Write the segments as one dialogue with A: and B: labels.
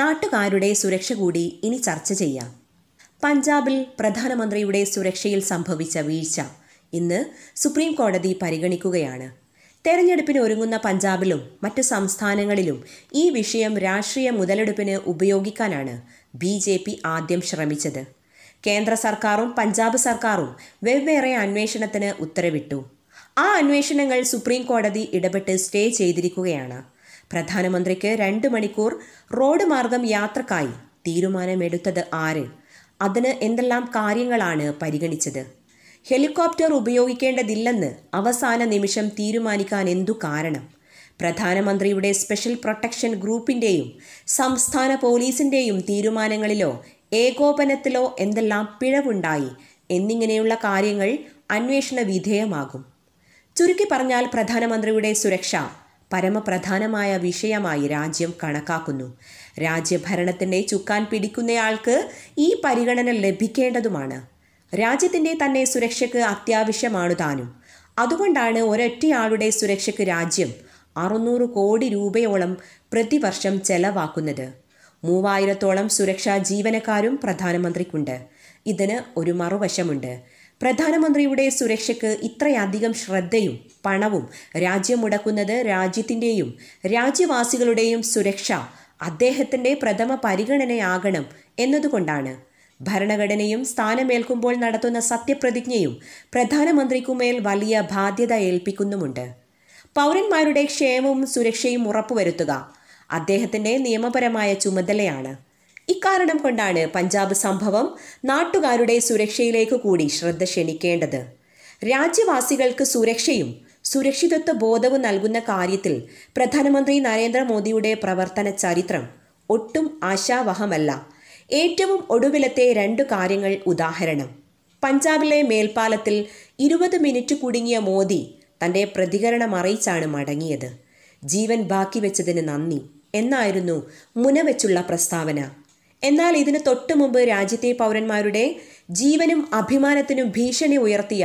A: നാട്ടുകാരുടെ സുരക്ഷ കൂടി ഇനി ചർച്ച ചെയ്യാം പഞ്ചാബിൽ പ്രധാനമന്ത്രിയുടെ സുരക്ഷയിൽ സംഭവിച്ച വീഴ്ച ഇന്ന് സുപ്രീം കോടതി പരിഗണിക്കുകയാണ് തെരഞ്ഞെടുപ്പിന് ഒരുങ്ങുന്ന പഞ്ചാബിലും മറ്റ് സംസ്ഥാനങ്ങളിലും ഈ വിഷയം രാഷ്ട്രീയ മുതലെടുപ്പിന് ഉപയോഗിക്കാനാണ് ബി ജെ പി ആദ്യം ശ്രമിച്ചത് കേന്ദ്ര സർക്കാരും പഞ്ചാബ് സർക്കാരും വെവ്വേറെ അന്വേഷണത്തിന് ഉത്തരവിട്ടു ആ അന്വേഷണങ്ങൾ സുപ്രീം കോടതി ഇടപെട്ട് സ്റ്റേ ചെയ്തിരിക്കുകയാണ് പ്രധാനമന്ത്രിക്ക് രണ്ട് മണിക്കൂർ റോഡ് മാർഗം യാത്രക്കായി തീരുമാനമെടുത്തത് ആര് അതിന് എന്തെല്ലാം കാര്യങ്ങളാണ് പരിഗണിച്ചത് ഹെലികോപ്റ്റർ ഉപയോഗിക്കേണ്ടതില്ലെന്ന് അവസാന നിമിഷം തീരുമാനിക്കാൻ എന്തു കാരണം പ്രധാനമന്ത്രിയുടെ സ്പെഷ്യൽ പ്രൊട്ടക്ഷൻ ഗ്രൂപ്പിൻ്റെയും സംസ്ഥാന പോലീസിൻ്റെയും തീരുമാനങ്ങളിലോ ഏകോപനത്തിലോ എന്തെല്ലാം പിഴവുണ്ടായി എന്നിങ്ങനെയുള്ള കാര്യങ്ങൾ അന്വേഷണ വിധേയമാകും ചുരുക്കി പറഞ്ഞാൽ പ്രധാനമന്ത്രിയുടെ സുരക്ഷ പരമപ്രധാനമായ വിഷയമായി രാജ്യം കണക്കാക്കുന്നു രാജ്യഭരണത്തിൻ്റെ ചുക്കാൻ പിടിക്കുന്നയാൾക്ക് ഈ പരിഗണന ലഭിക്കേണ്ടതുമാണ് രാജ്യത്തിൻ്റെ തന്നെ സുരക്ഷയ്ക്ക് അത്യാവശ്യമാണ് താനും അതുകൊണ്ടാണ് ഒരൊറ്റയാളുടെ സുരക്ഷയ്ക്ക് രാജ്യം അറുന്നൂറ് കോടി രൂപയോളം പ്രതിവർഷം ചെലവാക്കുന്നത് മൂവായിരത്തോളം സുരക്ഷാ ജീവനക്കാരും പ്രധാനമന്ത്രിക്കുണ്ട് ഇതിന് ഒരു മറുവശമുണ്ട് പ്രധാനമന്ത്രിയുടെ സുരക്ഷയ്ക്ക് ഇത്രയധികം ശ്രദ്ധയും പണവും രാജ്യം മുടക്കുന്നത് രാജ്യത്തിൻ്റെയും രാജ്യവാസികളുടെയും സുരക്ഷ അദ്ദേഹത്തിൻ്റെ പ്രഥമ പരിഗണനയാകണം എന്നതുകൊണ്ടാണ് ഭരണഘടനയും സ്ഥാനമേൽക്കുമ്പോൾ നടത്തുന്ന സത്യപ്രതിജ്ഞയും പ്രധാനമന്ത്രിക്കുമേൽ വലിയ ബാധ്യത ഏൽപ്പിക്കുന്നുമുണ്ട് പൗരന്മാരുടെ ക്ഷേമവും സുരക്ഷയും ഉറപ്പുവരുത്തുക അദ്ദേഹത്തിൻ്റെ നിയമപരമായ ചുമതലയാണ് ഇക്കാരണം കൊണ്ടാണ് പഞ്ചാബ് സംഭവം നാട്ടുകാരുടെ സുരക്ഷയിലേക്ക് കൂടി ശ്രദ്ധ ക്ഷണിക്കേണ്ടത് രാജ്യവാസികൾക്ക് സുരക്ഷയും സുരക്ഷിതത്വ ബോധവും നൽകുന്ന കാര്യത്തിൽ പ്രധാനമന്ത്രി നരേന്ദ്രമോദിയുടെ പ്രവർത്തന ചരിത്രം ഒട്ടും ആശാവഹമല്ല ഏറ്റവും ഒടുവിലത്തെ രണ്ടു കാര്യങ്ങൾ ഉദാഹരണം പഞ്ചാബിലെ മേൽപ്പാലത്തിൽ ഇരുപത് മിനിറ്റ് കുടുങ്ങിയ മോദി തൻ്റെ പ്രതികരണം അറിയിച്ചാണ് മടങ്ങിയത് ജീവൻ ബാക്കി വെച്ചതിന് നന്ദി എന്നായിരുന്നു മുനവെച്ചുള്ള പ്രസ്താവന എന്നാൽ ഇതിന് മുമ്പ് രാജ്യത്തെ പൗരന്മാരുടെ ജീവനും അഭിമാനത്തിനും ഭീഷണി ഉയർത്തിയ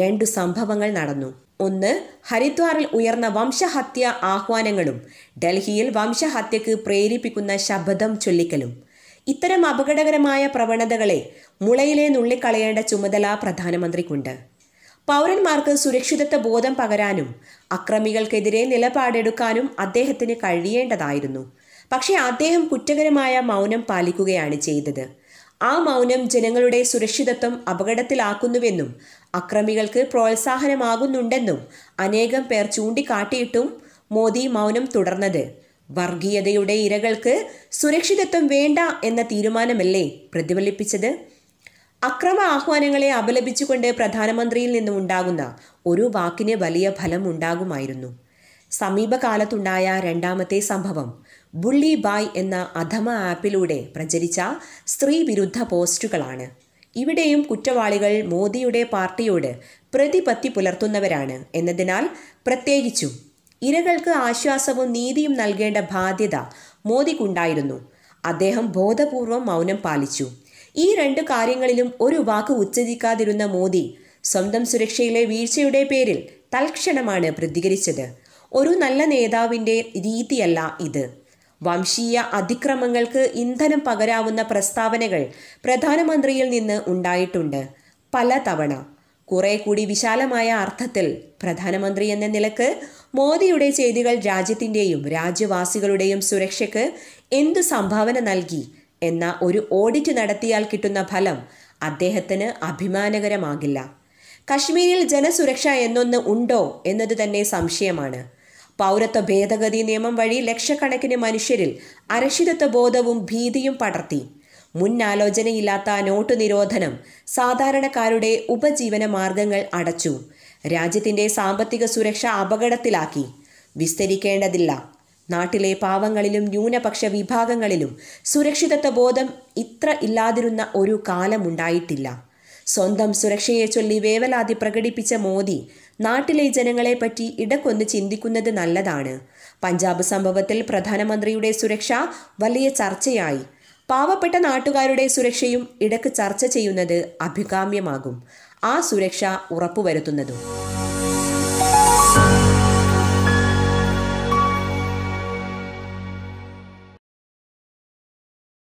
A: രണ്ടു സംഭവങ്ങൾ നടന്നു ഒന്ന് ഹരിദ്വാറിൽ ഉയർന്ന വംശഹത്യ ആഹ്വാനങ്ങളും ഡൽഹിയിൽ വംശഹത്യക്ക് പ്രേരിപ്പിക്കുന്ന ശബ്ദം ചൊല്ലിക്കലും ഇത്തരം അപകടകരമായ പ്രവണതകളെ മുളയിലെ നുള്ളിക്കളയേണ്ട ചുമതല പ്രധാനമന്ത്രിക്കുണ്ട് പൗരന്മാർക്ക് സുരക്ഷിതത്വ ബോധം പകരാനും അക്രമികൾക്കെതിരെ നിലപാടെടുക്കാനും അദ്ദേഹത്തിന് കഴിയേണ്ടതായിരുന്നു പക്ഷേ അദ്ദേഹം കുറ്റകരമായ മൗനം പാലിക്കുകയാണ് ചെയ്തത് ആ മൗനം ജനങ്ങളുടെ സുരക്ഷിതത്വം അപകടത്തിലാക്കുന്നുവെന്നും അക്രമികൾക്ക് പ്രോത്സാഹനമാകുന്നുണ്ടെന്നും അനേകം പേർ ചൂണ്ടിക്കാട്ടിയിട്ടും മോദി മൗനം തുടർന്നത് വർഗീയതയുടെ ഇരകൾക്ക് സുരക്ഷിതത്വം വേണ്ട എന്ന തീരുമാനമല്ലേ പ്രതിഫലിപ്പിച്ചത് അക്രമ ആഹ്വാനങ്ങളെ അപലപിച്ചുകൊണ്ട് പ്രധാനമന്ത്രിയിൽ നിന്നും ഉണ്ടാകുന്ന ഒരു വാക്കിന് വലിയ ഫലം ഉണ്ടാകുമായിരുന്നു സമീപകാലത്തുണ്ടായ രണ്ടാമത്തെ സംഭവം ബുള്ളി ബായ് എന്ന അധമ ആപ്പിലൂടെ പ്രചരിച്ച വിരുദ്ധ പോസ്റ്റുകളാണ് ഇവിടെയും കുറ്റവാളികൾ മോദിയുടെ പാർട്ടിയോട് പ്രതിപത്തി പുലർത്തുന്നവരാണ് എന്നതിനാൽ പ്രത്യേകിച്ചും ഇരകൾക്ക് ആശ്വാസവും നീതിയും നൽകേണ്ട ബാധ്യത മോദിക്കുണ്ടായിരുന്നു അദ്ദേഹം ബോധപൂർവം മൗനം പാലിച്ചു ഈ രണ്ട് കാര്യങ്ങളിലും ഒരു വാക്ക് ഉച്ചരിക്കാതിരുന്ന മോദി സ്വന്തം സുരക്ഷയിലെ വീഴ്ചയുടെ പേരിൽ തൽക്ഷണമാണ് പ്രതികരിച്ചത് ഒരു നല്ല നേതാവിൻ്റെ രീതിയല്ല ഇത് വംശീയ അതിക്രമങ്ങൾക്ക് ഇന്ധനം പകരാവുന്ന പ്രസ്താവനകൾ പ്രധാനമന്ത്രിയിൽ നിന്ന് ഉണ്ടായിട്ടുണ്ട് തവണ കുറെ കൂടി വിശാലമായ അർത്ഥത്തിൽ പ്രധാനമന്ത്രി എന്ന നിലക്ക് മോദിയുടെ ചെയ്തികൾ രാജ്യത്തിൻ്റെയും രാജ്യവാസികളുടെയും സുരക്ഷയ്ക്ക് എന്തു സംഭാവന നൽകി എന്ന ഒരു ഓഡിറ്റ് നടത്തിയാൽ കിട്ടുന്ന ഫലം അദ്ദേഹത്തിന് അഭിമാനകരമാകില്ല കശ്മീരിൽ ജനസുരക്ഷ എന്നൊന്ന് ഉണ്ടോ എന്നത് തന്നെ സംശയമാണ് പൗരത്വ ഭേദഗതി നിയമം വഴി ലക്ഷക്കണക്കിന് മനുഷ്യരിൽ അരക്ഷിതത്വ ബോധവും ഭീതിയും പടർത്തി മുന്നാലോചനയില്ലാത്ത നോട്ട് നിരോധനം സാധാരണക്കാരുടെ ഉപജീവന മാർഗങ്ങൾ അടച്ചു രാജ്യത്തിന്റെ സാമ്പത്തിക സുരക്ഷ അപകടത്തിലാക്കി വിസ്തരിക്കേണ്ടതില്ല നാട്ടിലെ പാവങ്ങളിലും ന്യൂനപക്ഷ വിഭാഗങ്ങളിലും സുരക്ഷിതത്വ ബോധം ഇത്ര ഇല്ലാതിരുന്ന ഒരു കാലമുണ്ടായിട്ടില്ല സ്വന്തം സുരക്ഷയെ ചൊല്ലി വേവലാതി പ്രകടിപ്പിച്ച മോദി നാട്ടിലെ ജനങ്ങളെ പറ്റി ഇടക്കൊന്ന് ചിന്തിക്കുന്നത് നല്ലതാണ് പഞ്ചാബ് സംഭവത്തിൽ പ്രധാനമന്ത്രിയുടെ സുരക്ഷ വലിയ ചർച്ചയായി പാവപ്പെട്ട നാട്ടുകാരുടെ സുരക്ഷയും ഇടക്ക് ചർച്ച ചെയ്യുന്നത് അഭികാമ്യമാകും ആ സുരക്ഷ ഉറപ്പുവരുത്തുന്നതും